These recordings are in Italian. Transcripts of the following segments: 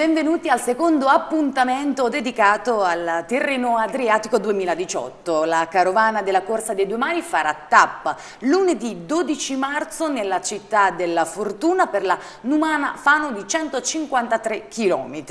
benvenuti al secondo appuntamento dedicato al Tirreno Adriatico 2018. La carovana della Corsa dei Due Mari farà tappa lunedì 12 marzo nella città della Fortuna per la Numana Fano di 153 km.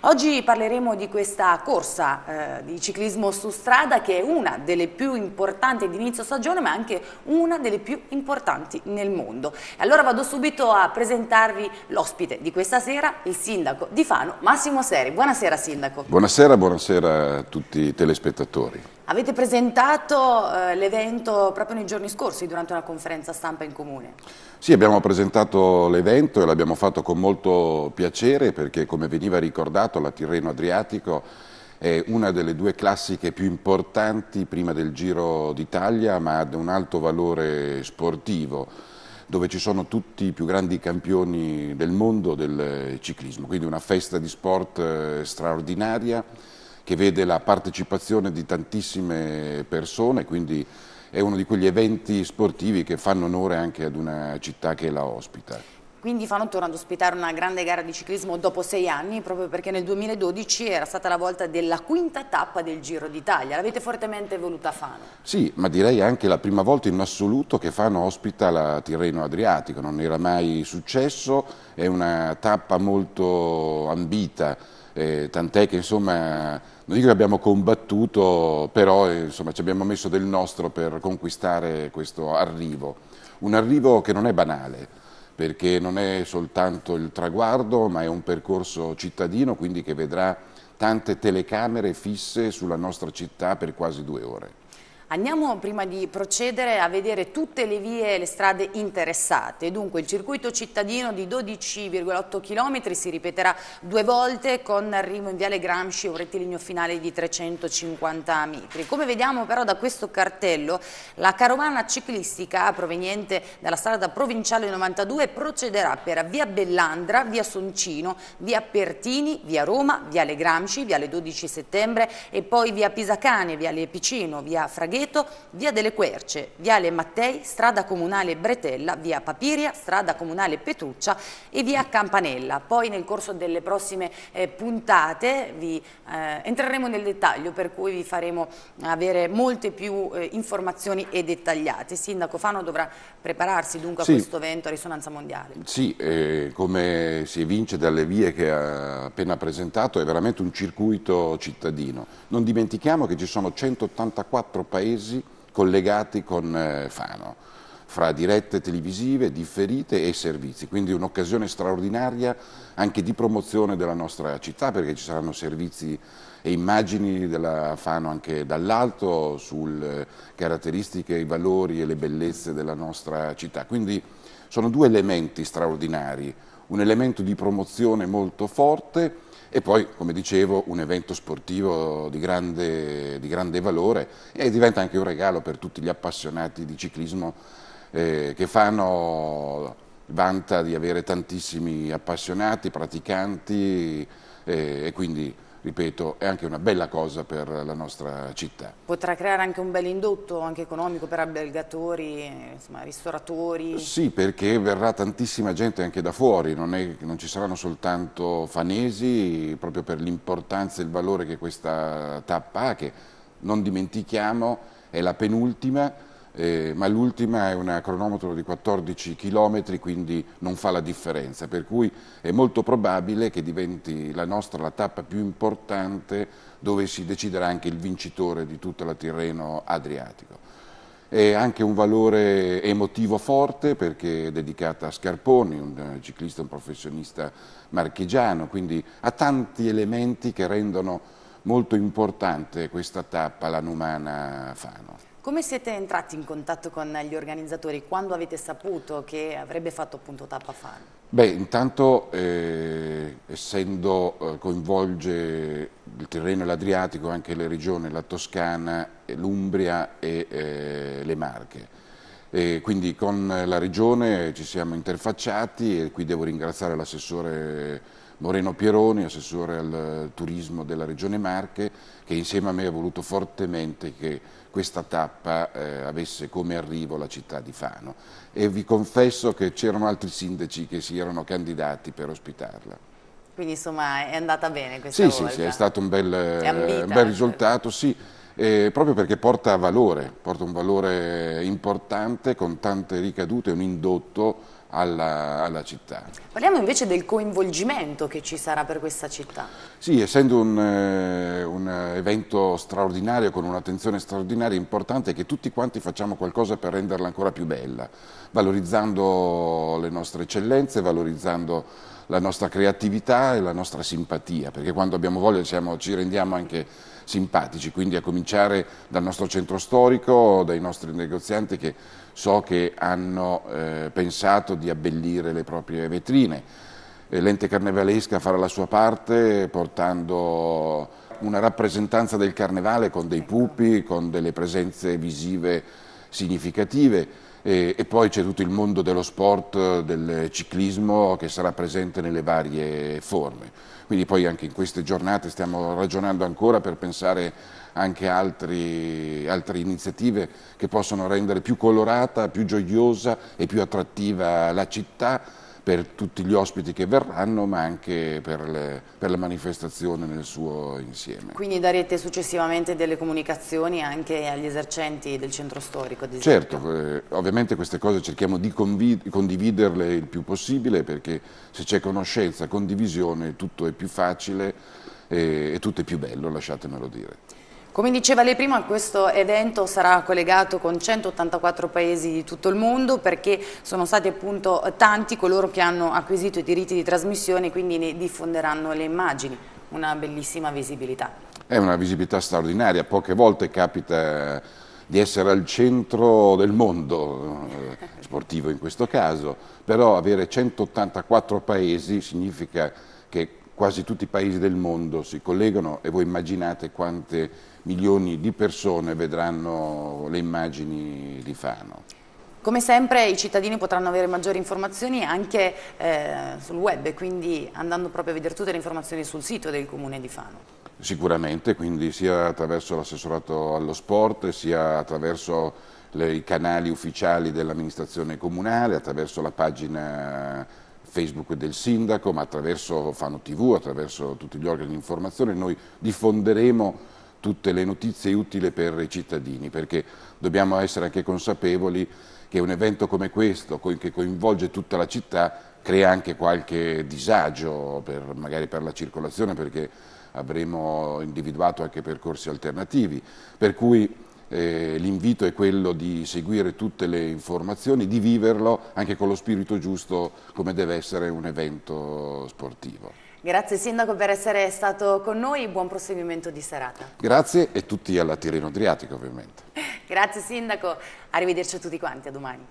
Oggi parleremo di questa corsa eh, di ciclismo su strada che è una delle più importanti di inizio stagione ma anche una delle più importanti nel mondo. Allora vado subito a presentarvi l'ospite di questa sera, il sindaco di Fano Alfano, Massimo Seri. Buonasera Sindaco. Buonasera, buonasera a tutti i telespettatori. Avete presentato eh, l'evento proprio nei giorni scorsi durante una conferenza stampa in comune. Sì, abbiamo presentato l'evento e l'abbiamo fatto con molto piacere perché come veniva ricordato la Tirreno Adriatico è una delle due classiche più importanti prima del Giro d'Italia ma ad un alto valore sportivo dove ci sono tutti i più grandi campioni del mondo del eh, ciclismo, quindi una festa di sport eh, straordinaria che vede la partecipazione di tantissime persone, quindi è uno di quegli eventi sportivi che fanno onore anche ad una città che la ospita. Quindi Fano torna ad ospitare una grande gara di ciclismo dopo sei anni, proprio perché nel 2012 era stata la volta della quinta tappa del Giro d'Italia. L'avete fortemente voluta Fano? Sì, ma direi anche la prima volta in assoluto che Fano ospita la Tirreno Adriatico, non era mai successo, è una tappa molto ambita, eh, tant'è che insomma non dico che abbiamo combattuto, però insomma, ci abbiamo messo del nostro per conquistare questo arrivo. Un arrivo che non è banale, perché non è soltanto il traguardo ma è un percorso cittadino quindi che vedrà tante telecamere fisse sulla nostra città per quasi due ore. Andiamo prima di procedere a vedere tutte le vie e le strade interessate. Dunque il circuito cittadino di 12,8 km si ripeterà due volte con arrivo in Viale Gramsci un rettilineo finale di 350 metri. Come vediamo però da questo cartello la carovana ciclistica proveniente dalla strada provinciale 92 procederà per via Bellandra, via Soncino, via Pertini, via Roma, via Le Gramsci, via Le 12 settembre e poi via Pisacane, via Le Picino, via Fraghetti Magheto, via delle Querce, viale Mattei, strada comunale Bretella, via Papiria, strada comunale Petruccia e via Campanella. Poi nel corso delle prossime eh, puntate vi eh, entreremo nel dettaglio per cui vi faremo avere molte più eh, informazioni e dettagliate. Sindaco Fano dovrà prepararsi dunque sì. a questo evento a risonanza mondiale. Sì, eh, come si evince dalle vie che ha appena presentato è veramente un circuito cittadino. Non dimentichiamo che ci sono 184 paesi paesi collegati con eh, Fano fra dirette televisive, differite e servizi, quindi un'occasione straordinaria anche di promozione della nostra città perché ci saranno servizi e immagini della Fano anche dall'alto sulle eh, caratteristiche, i valori e le bellezze della nostra città. Quindi sono due elementi straordinari, un elemento di promozione molto forte e poi, come dicevo, un evento sportivo di grande, di grande valore e diventa anche un regalo per tutti gli appassionati di ciclismo eh, che fanno vanta di avere tantissimi appassionati, praticanti eh, e quindi ripeto, è anche una bella cosa per la nostra città. Potrà creare anche un bel indotto, anche economico, per albergatori, insomma, ristoratori? Sì, perché verrà tantissima gente anche da fuori, non, è, non ci saranno soltanto fanesi, proprio per l'importanza e il valore che questa tappa ha, che non dimentichiamo è la penultima, eh, ma l'ultima è una cronometro di 14 km, quindi non fa la differenza, per cui è molto probabile che diventi la nostra la tappa più importante dove si deciderà anche il vincitore di tutta la Tirreno Adriatico. È anche un valore emotivo forte perché è dedicata a Scarponi, un eh, ciclista, un professionista marchigiano, quindi ha tanti elementi che rendono molto importante questa tappa, la Numana Fano. Come siete entrati in contatto con gli organizzatori? Quando avete saputo che avrebbe fatto appunto Tappa Farm? Beh, intanto eh, essendo eh, coinvolge il terreno e l'Adriatico anche le regioni, la Toscana, eh, l'Umbria e eh, le Marche. E quindi con la regione ci siamo interfacciati e qui devo ringraziare l'assessore Moreno Pieroni, assessore al turismo della Regione Marche, che insieme a me ha voluto fortemente che questa tappa eh, avesse come arrivo la città di Fano e vi confesso che c'erano altri sindaci che si erano candidati per ospitarla. Quindi insomma è andata bene questa sì, volta. Sì, sì, è stato un bel, eh, ambita, un bel eh. risultato, sì, eh, proprio perché porta valore, porta un valore importante con tante ricadute, un indotto alla, alla, città. Parliamo invece del coinvolgimento che ci sarà per questa città. Sì, essendo un, eh, un evento straordinario, con un'attenzione straordinaria, è importante che tutti quanti facciamo qualcosa per renderla ancora più bella, valorizzando le nostre eccellenze, valorizzando la nostra creatività e la nostra simpatia, perché quando abbiamo voglia diciamo, ci rendiamo anche simpatici, quindi a cominciare dal nostro centro storico, dai nostri negozianti che so che hanno eh, pensato di abbellire le proprie vetrine. Eh, l'ente carnevalesca farà la sua parte portando una rappresentanza del carnevale con dei pupi, con delle presenze visive significative e, poi c'è tutto il mondo dello sport, del ciclismo che sarà presente nelle varie forme. Quindi poi anche in queste giornate stiamo ragionando ancora per pensare anche a altre iniziative che possono rendere più colorata, più gioiosa e più attrattiva la città per tutti gli ospiti che verranno ma anche per, le, per, la manifestazione nel suo insieme. Quindi darete successivamente delle comunicazioni anche agli esercenti del centro storico? certo, eh, ovviamente queste cose cerchiamo di condividerle il più possibile perché se c'è conoscenza, condivisione tutto è più facile e, eh, e tutto è più bello, lasciatemelo dire. Come diceva lei prima, questo evento sarà collegato con 184 paesi di tutto il mondo perché sono stati appunto tanti coloro che hanno acquisito i diritti di trasmissione e quindi ne diffonderanno le immagini. Una bellissima visibilità. È una visibilità straordinaria, poche volte capita eh, di essere al centro del mondo, eh, sportivo in questo caso, però avere 184 paesi significa che quasi tutti i paesi del mondo si collegano e voi immaginate quante milioni di persone vedranno le immagini di Fano. Come sempre i cittadini potranno avere maggiori informazioni anche eh, sul web, quindi andando proprio a vedere tutte le informazioni sul sito del Comune di Fano. Sicuramente, quindi sia attraverso l'assessorato allo sport, sia attraverso le, i canali ufficiali dell'amministrazione comunale, attraverso la pagina Facebook del sindaco, ma attraverso Fano TV, attraverso tutti gli organi di informazione, noi diffonderemo tutte le notizie utili per i cittadini, perché dobbiamo essere anche consapevoli che un evento come questo, che coinvolge tutta la città, crea anche qualche disagio per, magari per la circolazione, perché avremo individuato anche percorsi alternativi. Per cui eh, l'invito è quello di seguire tutte le informazioni, di viverlo anche con lo spirito giusto come deve essere un evento sportivo. Grazie Sindaco per essere stato con noi, buon proseguimento di serata. Grazie e tutti alla Tirino Adriatico ovviamente. Grazie Sindaco, arrivederci a tutti quanti, a domani.